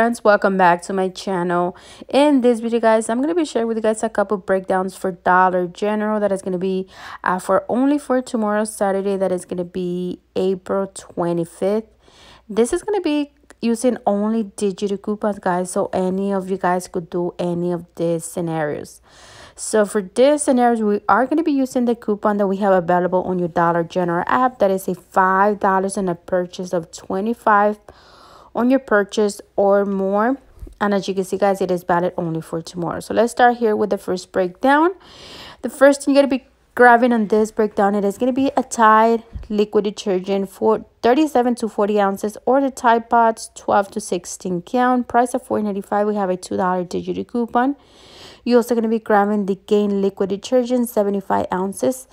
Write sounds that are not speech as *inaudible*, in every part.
friends welcome back to my channel in this video guys i'm going to be sharing with you guys a couple breakdowns for dollar general that is going to be uh, for only for tomorrow saturday that is going to be april 25th this is going to be using only digital coupons guys so any of you guys could do any of these scenarios so for this scenario, we are going to be using the coupon that we have available on your Dollar General app. That is a $5 and a purchase of 25 on your purchase or more and as you can see guys it is valid only for tomorrow so let's start here with the first breakdown the first thing you're going to be grabbing on this breakdown it is going to be a tide liquid detergent for 37 to 40 ounces or the tide pods 12 to 16 count price of 4.95 we have a two dollar digital coupon you're also going to be grabbing the gain liquid detergent 75 ounces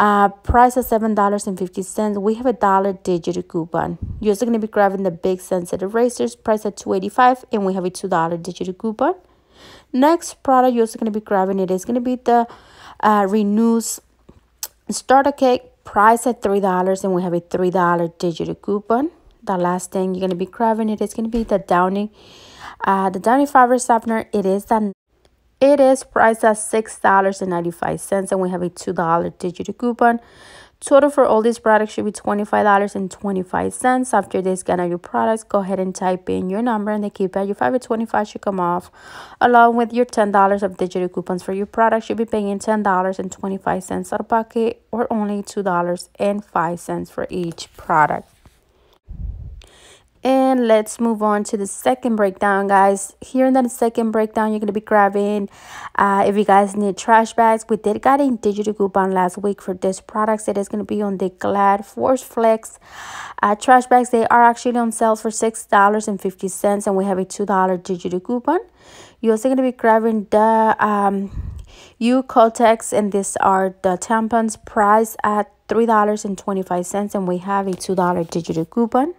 uh, price of $7.50. We have a dollar digital coupon. You're also going to be grabbing the big sensitive erasers. Price at $2.85 and we have a $2 digital coupon. Next product you're also going to be grabbing it is going to be the uh, Renews Starter Cake. Price at $3 and we have a $3 digital coupon. The last thing you're going to be grabbing it is going to be the Downy. Uh, the Downy Fiber Softener. It is the it is priced at $6.95 and we have a $2 digital coupon. Total for all these products should be $25.25. After they scan all your products, go ahead and type in your number and the keypad. Your 525 should come off along with your $10 of digital coupons for your products. You'll be paying $10.25 out of pocket or only $2.05 for each product. And let's move on to the second breakdown, guys. Here in that second breakdown, you're going to be grabbing, uh, if you guys need trash bags, we did got a digital coupon last week for this product. It is going to be on the Glad Force Flex uh, trash bags. They are actually on sale for $6.50, and we have a $2 digital coupon. You're also going to be grabbing the um, U Coltex, and these are the tampons price at $3.25, and we have a $2 digital coupon.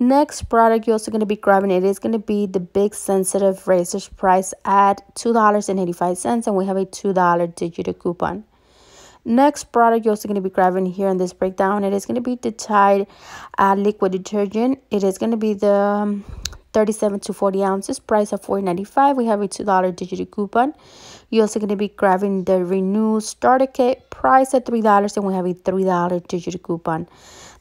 Next product you're also going to be grabbing it is going to be the Big Sensitive Razors price at $2.85 and we have a $2 digital coupon. Next product you're also going to be grabbing here in this breakdown, it is going to be the Tide uh, Liquid Detergent. It is going to be the um, 37 to 40 ounces, price of $4.95. We have a $2 digital coupon. You're also going to be grabbing the Renew Starter Kit, price at $3, and we have a $3 digital coupon.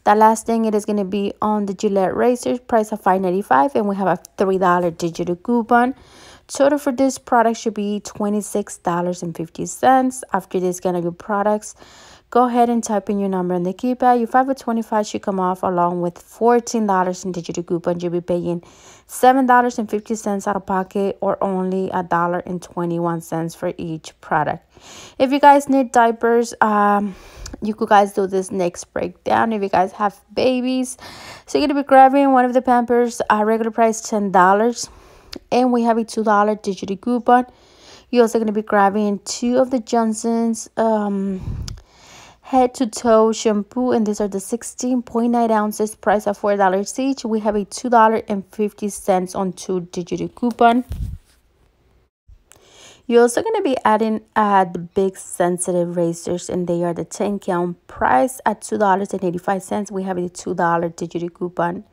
The last thing, it is going to be on the Gillette razors, price of $5.95, and we have a $3 digital coupon. Total for this product should be $26.50. After this, going to be products Go ahead and type in your number on the keypad. Your 5 or 25 should come off along with $14 in digital coupon. You'll be paying $7.50 out of pocket or only $1.21 for each product. If you guys need diapers, um, you could guys do this next breakdown if you guys have babies. So you're going to be grabbing one of the Pampers, at regular price $10. And we have a $2 digital coupon. You're also going to be grabbing two of the Johnson's um, head to toe shampoo and these are the 16.9 ounces price of four dollars each we have a two dollar and 50 cents on two digit coupon you're also going to be adding uh, the big sensitive razors and they are the 10 count price at $2.85 we have a $2 digital coupon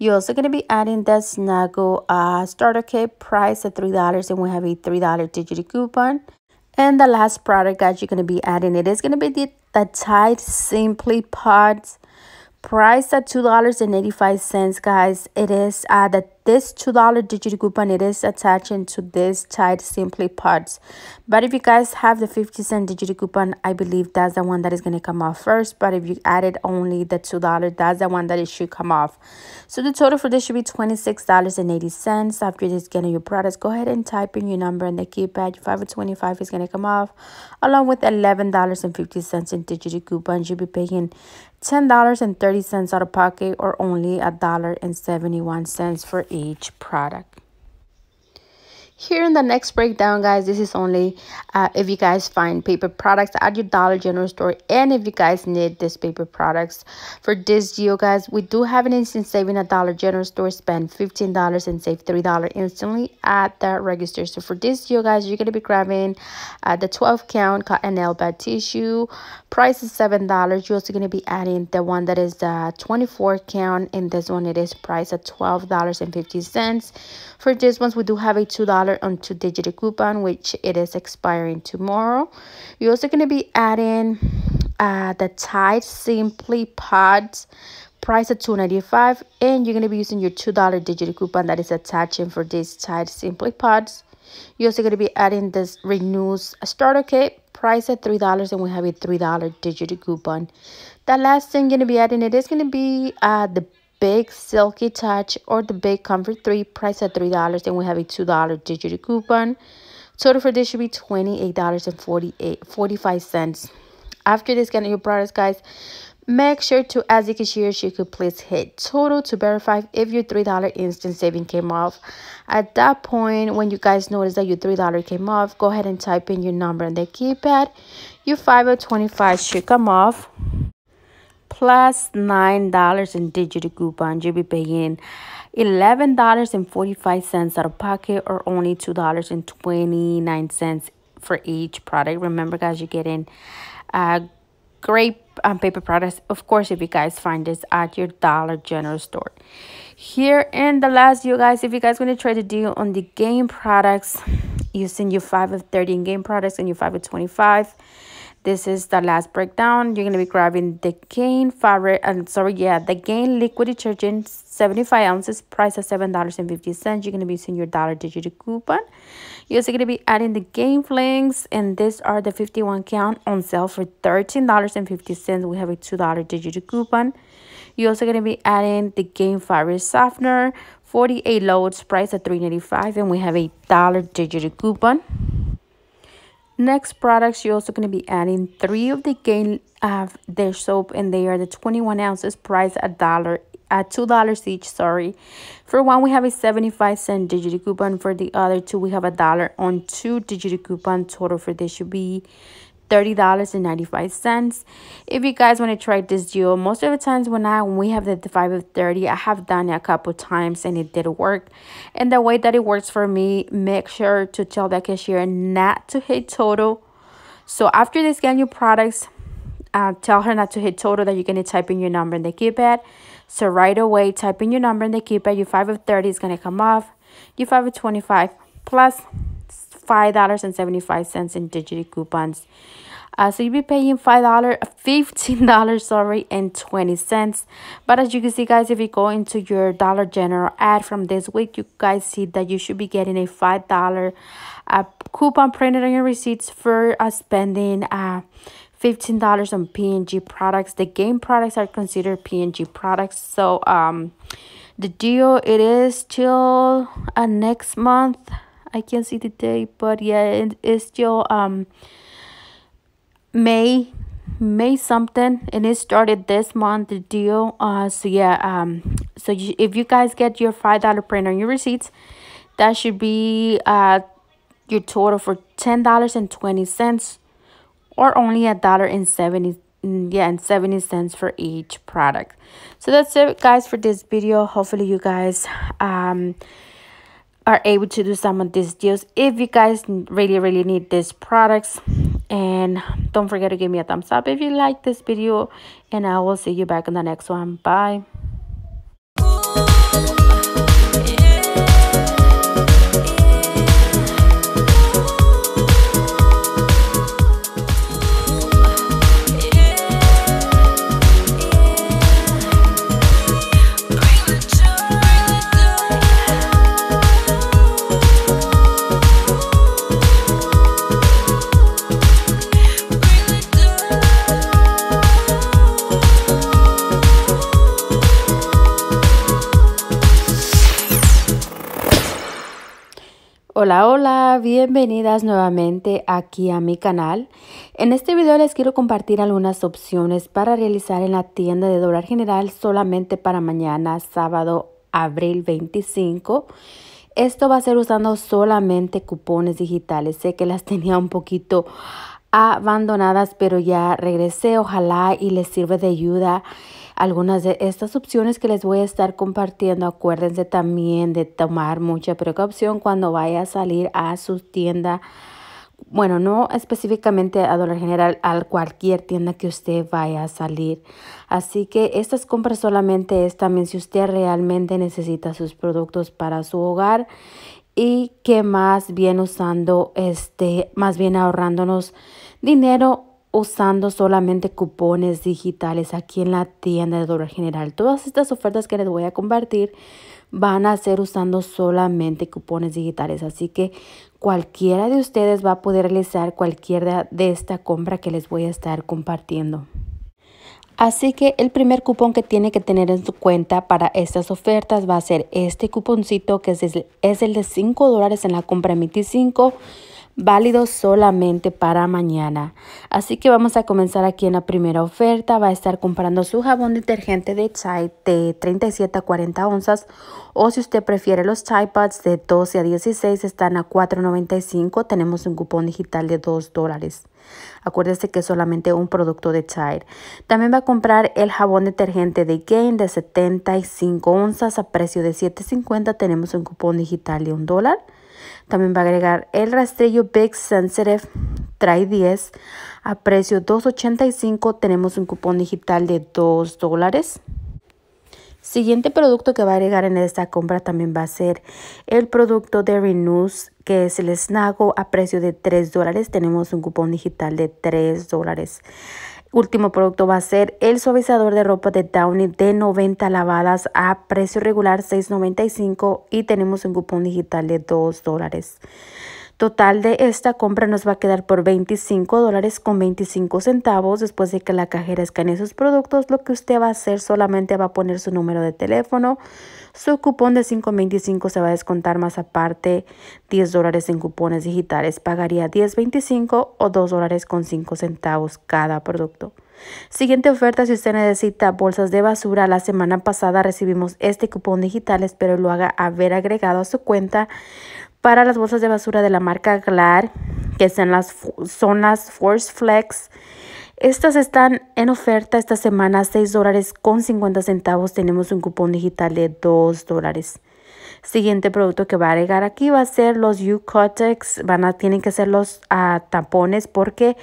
you're also going to be adding the snuggle uh, starter kit price at $3 and we have a $3 digital coupon and the last product that you're going to be adding it is going to be the the tide simply parts priced at $2.85 guys it is uh that this two dollar digital coupon it is attaching to this tight simply pods but if you guys have the 50 cent digital coupon i believe that's the one that is going to come off first but if you added only the two dollar that's the one that it should come off so the total for this should be 26 dollars and 80 cents after this getting your products go ahead and type in your number in the keypad 525 is going to come off along with 11 dollars and 50 cents in digital coupons you'll be paying $10.30 out of pocket or only $1.71 for each product. Here in the next breakdown, guys, this is only uh, if you guys find paper products at your Dollar General store and if you guys need these paper products. For this deal, guys, we do have an instant saving at Dollar General store. Spend $15 and save $3 instantly at that register. So for this deal, guys, you're going to be grabbing uh, the 12 count cotton elbow tissue. Price is $7. You're also going to be adding the one that is the 24 count. And this one, it is priced at $12.50. For this ones, we do have a $2 on two digit coupon which it is expiring tomorrow you're also going to be adding uh, the tide simply pods price at 2.95 and you're going to be using your two dollar digit coupon that is attaching for these tide simply pods you're also going to be adding this renews starter kit price at three dollars and we have a three dollar digit coupon the last thing you're going to be adding it is going to be uh the Big Silky Touch or the Big Comfort 3 priced at $3 and we have a $2 digital coupon. Total for this should be $28.45. After this getting your products guys, make sure to as can see you could please hit total to verify if your $3 instant saving came off. At that point when you guys notice that your $3 came off, go ahead and type in your number on the keypad. Your 5 or 25 should come off. $9 in digital coupons. You'll be paying $11.45 out of pocket or only $2.29 for each product. Remember, guys, you're getting uh, great um, paper products. Of course, if you guys find this at your Dollar General store. Here in the last you guys, if you guys want to try to deal on the game products using your 5 of 30 in game products and your 5 of 25 this is the last breakdown. You're going to be grabbing the Gain fabric. I'm sorry, yeah, the Gain liquid detergent, 75 ounces, price of $7.50. You're going to be using your dollar digital coupon. You're also going to be adding the Gain flings, and these are the 51 count on sale for $13.50. We have a $2 digital coupon. You're also going to be adding the Gain fabric softener, 48 loads, price of 3 dollars 85 and we have a dollar digital coupon. Next products, you're also going to be adding three of the Gain uh, dish soap, and they are the 21 ounces, priced a dollar at uh, two dollars each sorry for one we have a 75 cent digital coupon for the other two we have a dollar on two digital coupon total for this should be $30.95 if you guys want to try this deal most of the times when i when we have the 5 of 30 i have done it a couple times and it did work and the way that it works for me make sure to tell the cashier not to hit total so after they scan your products uh, tell her not to hit total that you're going to type in your number in the keypad so right away type in your number in the keypad your 5 of 30 is going to come off your 5 of 25 plus $5.75 in digital coupons. Uh, so you'll be paying five dollar fifteen dollars sorry and 20 cents but as you can see guys if you go into your dollar general ad from this week you guys see that you should be getting a five dollar uh, coupon printed on your receipts for uh, spending uh $15 on PNG products. The game products are considered PNG products. So um the deal it is till uh, next month I can't see the date, but yeah, it, it's still um May May something, and it started this month. The deal. Uh, so yeah. Um, so you, if you guys get your five dollar print on your receipts, that should be uh your total for ten dollars and twenty cents, or only a dollar and seventy mm, yeah and 70 cents for each product so that's it guys for this video hopefully you guys um are able to do some of these deals if you guys really really need these products and don't forget to give me a thumbs up if you like this video and i will see you back in the next one bye Hola, hola, bienvenidas nuevamente aquí a mi canal. En este video les quiero compartir algunas opciones para realizar en la tienda de dólar general solamente para mañana, sábado, abril 25. Esto va a ser usando solamente cupones digitales. Sé que las *laughs* tenía un poquito abandonadas, pero ya regresé. Ojalá y les sirve de ayuda algunas de estas opciones que les voy a estar compartiendo. Acuérdense también de tomar mucha precaución cuando vaya a salir a su tienda. Bueno, no específicamente a dólar General, a cualquier tienda que usted vaya a salir. Así que estas compras solamente es también si usted realmente necesita sus productos para su hogar y que más bien usando, este, más bien ahorrándonos dinero usando solamente cupones digitales aquí en la tienda de dólar General. Todas estas ofertas que les voy a compartir van a ser usando solamente cupones digitales. Así que cualquiera de ustedes va a poder realizar cualquiera de esta compra que les voy a estar compartiendo. Así que el primer cupón que tiene que tener en su cuenta para estas ofertas va a ser este cuponcito que es el de 5 dólares en la compra 25. 5 válido solamente para mañana. Así que vamos a comenzar aquí en la primera oferta. Va a estar comprando su jabón detergente de chai de 37 a 40 onzas o si usted prefiere los Tide de 12 a 16 están a 4.95. Tenemos un cupón digital de 2 dólares. Acuérdese que es solamente un producto de chai. También va a comprar el jabón detergente de Gain de 75 onzas a precio de 7.50. Tenemos un cupón digital de 1 dólar. También va a agregar el rastrillo Big Sensitive trae 10 a precio 2.85. Tenemos un cupón digital de 2 dólares. Siguiente producto que va a agregar en esta compra también va a ser el producto de Renews, que es el Snago a precio de 3 dólares. Tenemos un cupón digital de 3 dólares. Último producto va a ser el suavizador de ropa de Downy de 90 lavadas a precio regular $6.95 y tenemos un cupón digital de $2 dólares. Total de esta compra nos va a quedar por 25 con 25 centavos. Después de que la cajera escanee sus productos, lo que usted va a hacer solamente va a poner su número de teléfono. Su cupón de 5.25 se va a descontar más aparte 10 dólares en cupones digitales. Pagaría 10.25 o 2 con 5 centavos cada producto. Siguiente oferta si usted necesita bolsas de basura. La semana pasada recibimos este cupón digital, espero lo haga haber agregado a su cuenta para las bolsas de basura de la marca Glar, que son las, zonas Force Flex. Estas están en oferta esta semana, 6 dólares con centavos. Tenemos un cupón digital de 2 dólares siguiente producto que va a agregar aquí va a ser los U-Cortex. Van a, tienen que ser los ah, tapones tampones porque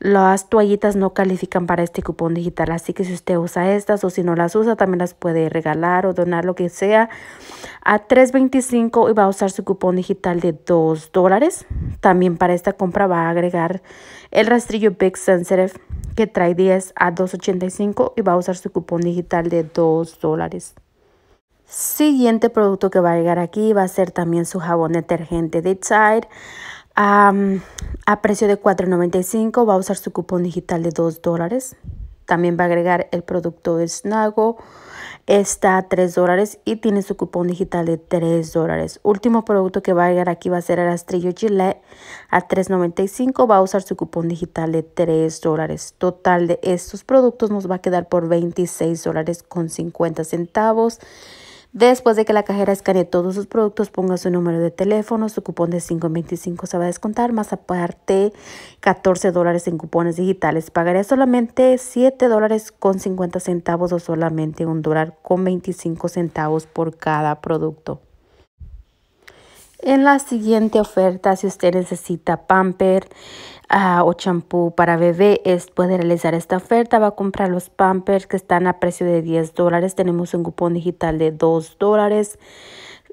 las toallitas no califican para este cupón digital. Así que si usted usa estas o si no las usa, también las puede regalar o donar lo que sea a $3.25 y va a usar su cupón digital de $2 dólares. También para esta compra va a agregar el rastrillo Big Sensitive que trae 10 a $2.85 y va a usar su cupón digital de $2 dólares siguiente producto que va a llegar aquí va a ser también su jabón detergente de Tide. a precio de $4.95 va a usar su cupón digital de $2 dólares. También va a agregar el producto de Snago. Está a $3 dólares y tiene su cupón digital de $3 dólares. Último producto que va a llegar aquí va a ser el astrillo Gillette a $3.95. Va a usar su cupón digital de $3 dólares. Total de estos productos nos va a quedar por $26.50. dólares con centavos. Después de que la cajera escanee todos sus productos, ponga su número de teléfono, su cupón de 5.25 se va a descontar, más aparte 14 dólares en cupones digitales. Pagaré solamente 7 dólares con 50 centavos o solamente un dólar con 25 centavos por cada producto. En la siguiente oferta, si usted necesita pamper ah, o champú para bebé, es, puede realizar esta oferta. Va a comprar los pampers que están a precio de 10 dólares. Tenemos un cupón digital de 2 dólares.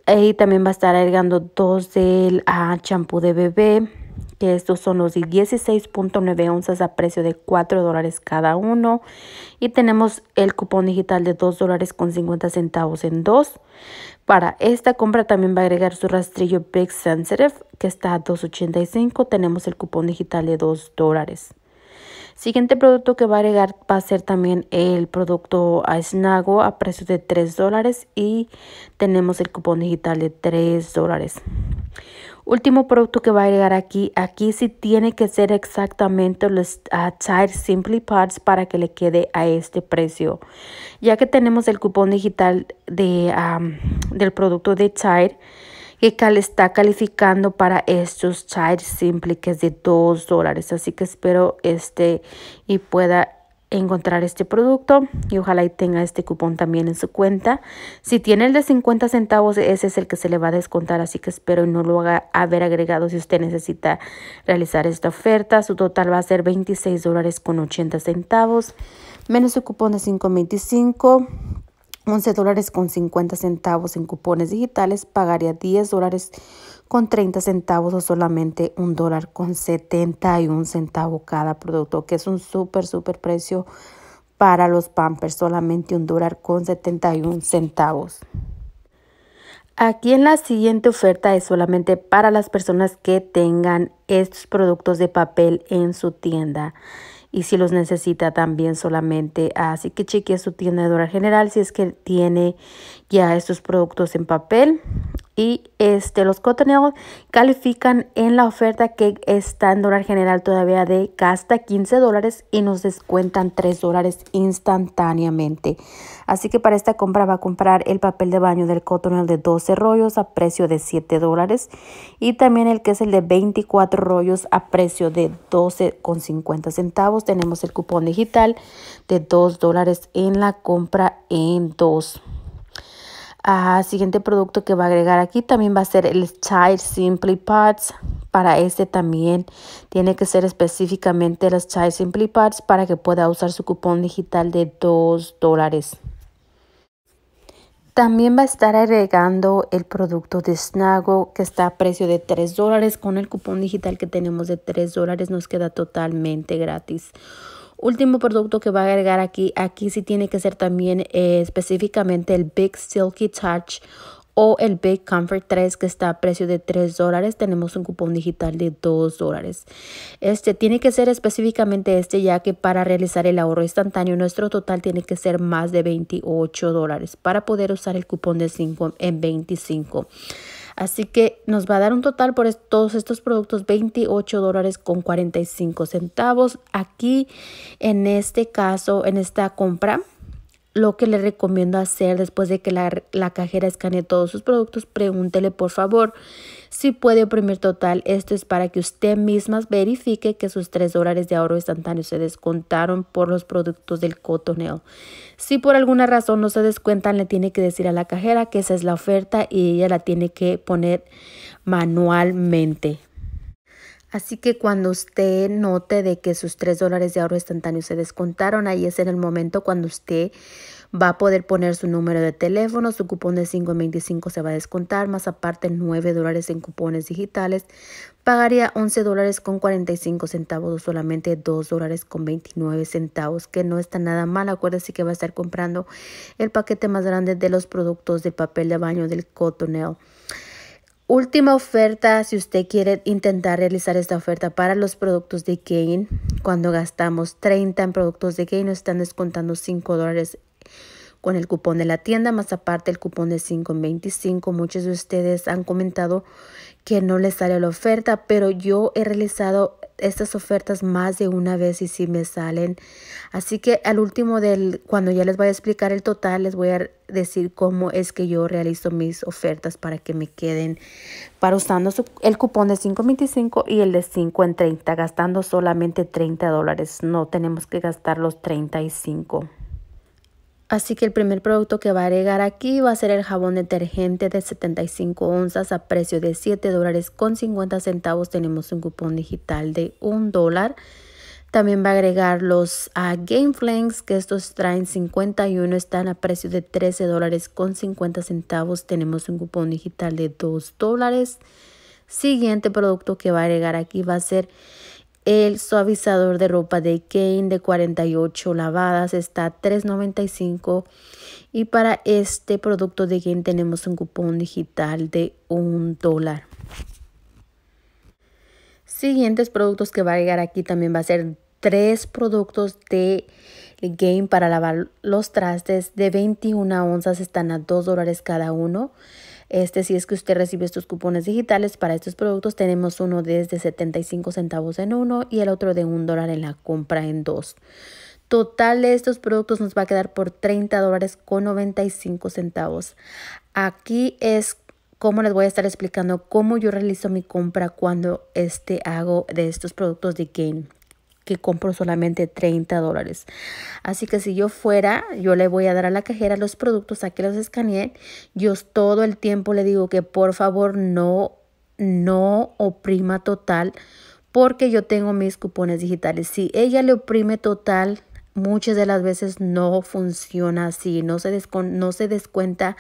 Y también va a estar agregando dos del ah, champú de bebé, que estos son los de 16.9 onzas a precio de 4 dólares cada uno. Y tenemos el cupón digital de 2 dólares con 50 centavos en dos. Para esta compra también va a agregar su rastrillo Big Sensitive que está a 2.85. Tenemos el cupón digital de 2 dólares. Siguiente producto que va a agregar va a ser también el producto a a precios de 3 dólares y tenemos el cupón digital de 3 dólares. Último producto que va a llegar aquí, aquí sí tiene que ser exactamente los uh, Tide parts para que le quede a este precio. Ya que tenemos el cupón digital de, del producto de Tide, que cal está calificando para estos Tide Simply que es de 2 dólares. Así que espero este y pueda encontrar este producto y ojalá y tenga este cupón también en su cuenta. Si tiene el de 50 centavos, ese es el que se le va a descontar, así que espero no lo haga haber agregado si usted necesita realizar esta oferta. Su total va a ser 26 dólares con 80 centavos, menos su cupón de 5.25. 11 dólares con 50 centavos en cupones digitales pagaría 10 dólares con 30 centavos o solamente un dólar con 71 centavos cada producto, que es un súper, súper precio para los Pampers, solamente un dólar con 71 centavos. Aquí en la siguiente oferta es solamente para las personas que tengan estos productos de papel en su tienda y si los necesita también solamente. Así que chequee su tienda de dólar general si es que tiene ya estos productos en papel y este, los cotoneos califican en la oferta que está en dólar general todavía de hasta 15 dólares y nos descuentan 3 dólares instantáneamente. Así que para esta compra va a comprar el papel de baño del cotoneo de 12 rollos a precio de 7 dólares y también el que es el de 24 rollos a precio de 12,50 centavos. Tenemos el cupón digital de 2 dólares en la compra en 2. Ah, siguiente producto que va a agregar aquí también va a ser el Child Simply Parts. Para este también tiene que ser específicamente las Child Simply Parts para que pueda usar su cupón digital de 2 dólares. También va a estar agregando el producto de Snago que está a precio de 3 dólares. Con el cupón digital que tenemos de 3 dólares nos queda totalmente gratis. Último producto que va a agregar aquí, aquí sí tiene que ser también eh, específicamente el Big Silky Touch o el Big Comfort 3 que está a precio de 3 dólares. Tenemos un cupón digital de 2 dólares. Este tiene que ser específicamente este ya que para realizar el ahorro instantáneo nuestro total tiene que ser más de 28 dólares para poder usar el cupón de 5 en 25. Así que nos va a dar un total por todos estos productos 28 dólares con 45 centavos aquí en este caso, en esta compra lo que le recomiendo hacer después de que la, cajera escanee todos sus productos, pregúntele por favor si puede oprimir total. Esto es para que usted misma verifique que sus 3 dólares de ahorro instantáneo se descontaron por los productos del cotoneo. Si por alguna razón no se descuentan, le tiene que decir a la cajera que esa es la oferta y ella la tiene que poner manualmente. Así que cuando usted note de que sus 3 dólares de ahorro instantáneo se descontaron, ahí es en el momento cuando usted va a poder poner su número de teléfono, su cupón de 5.25 se va a descontar, más aparte 9 dólares en cupones digitales, pagaría 11 dólares con 45 centavos o solamente 2 dólares con 29 centavos, que no está nada mal, acuérdese que va a estar comprando el paquete más grande de los productos de papel de baño del Cotonel. Última oferta, si usted quiere intentar realizar esta oferta para los productos de Gain, cuando gastamos 30 en productos de Gain, nos están descontando 5 dólares con el cupón de la tienda, más aparte el cupón de $25, Muchos de ustedes han comentado que no les sale la oferta, pero yo he realizado estas ofertas más de una vez y si me salen. Así que al último del, cuando ya les voy a explicar el total, les voy a decir cómo es que yo realizo mis ofertas para que me queden para usando el cupón de 5.25 y el de 5 en 30, gastando solamente 30 dólares. No tenemos que gastar los 35. Así que el primer producto que va a agregar aquí va a ser el jabón detergente de 75 onzas a precio de 7 dólares con 50 centavos. Tenemos un cupón digital de 1 dólar. También va a agregar los uh, Game que estos traen 51, están a precio de 13 dólares con 50 centavos. Tenemos un cupón digital de 2 dólares. Siguiente producto que va a agregar aquí va a ser el suavizador de ropa de Kane de 48 lavadas está $3.95 y para este producto de Kane tenemos un cupón digital de un dólar. Siguientes productos que va a llegar aquí también va a ser tres productos de Game para lavar los trastes de 21 onzas están a 2 dólares cada uno. Este, si es que usted recibe estos cupones digitales para estos productos, tenemos uno desde 75 centavos en uno y el otro de un dólar en la compra en dos. Total de estos productos nos va a quedar por 30 dólares con 95 centavos. Aquí es cómo les voy a estar explicando cómo yo realizo mi compra cuando este hago de estos productos de Game que compro solamente 30 dólares. Así que si yo fuera, yo le voy a dar a la cajera los productos a que los escaneé. Yo todo el tiempo le digo que por favor no, no oprima total porque yo tengo mis cupones digitales. Si ella le oprime total, muchas de las veces no funciona así. No se, no se descuenta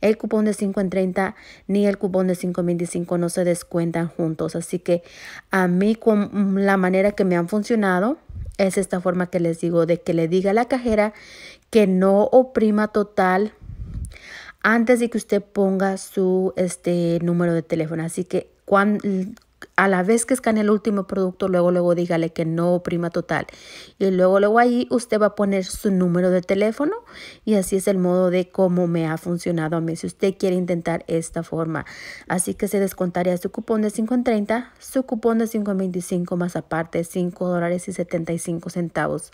el cupón de 5 en 30 ni el cupón de 5.25 no se descuentan juntos. Así que a mí con la manera que me han funcionado es esta forma que les digo, de que le diga a la cajera que no oprima total antes de que usted ponga su este número de teléfono. Así que cuando a la vez que escanea el último producto, luego, luego dígale que no prima total. Y luego, luego ahí usted va a poner su número de teléfono y así es el modo de cómo me ha funcionado a mí. Si usted quiere intentar esta forma. Así que se descontaría su cupón de 5.30, su cupón de 5.25 más aparte 5 dólares y 75 centavos.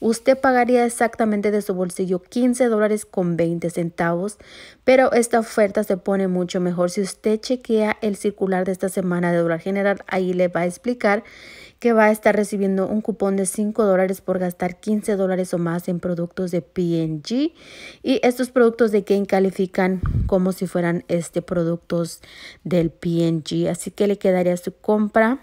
Usted pagaría exactamente de su bolsillo 15 dólares con 20 centavos, pero esta oferta se pone mucho mejor si usted chequea el circular de esta semana de dólar ahí le va a explicar que va a estar recibiendo un cupón de 5 dólares por gastar 15 dólares o más en productos de PNG y estos productos de quien califican como si fueran este productos del PNG. así que le quedaría su compra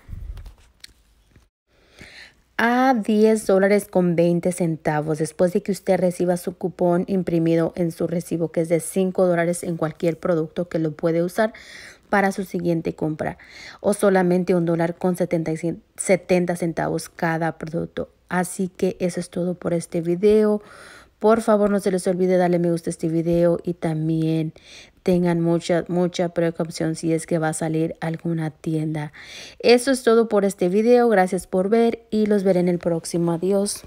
a 10 dólares con 20 centavos después de que usted reciba su cupón imprimido en su recibo que es de 5 dólares en cualquier producto que lo puede usar para su siguiente compra o solamente un dólar con 70 centavos cada producto. Así que eso es todo por este video. Por favor, no se les olvide darle me gusta a este video y también tengan mucha, mucha precaución si es que va a salir alguna tienda. Eso es todo por este video. Gracias por ver y los veré en el próximo. Adiós.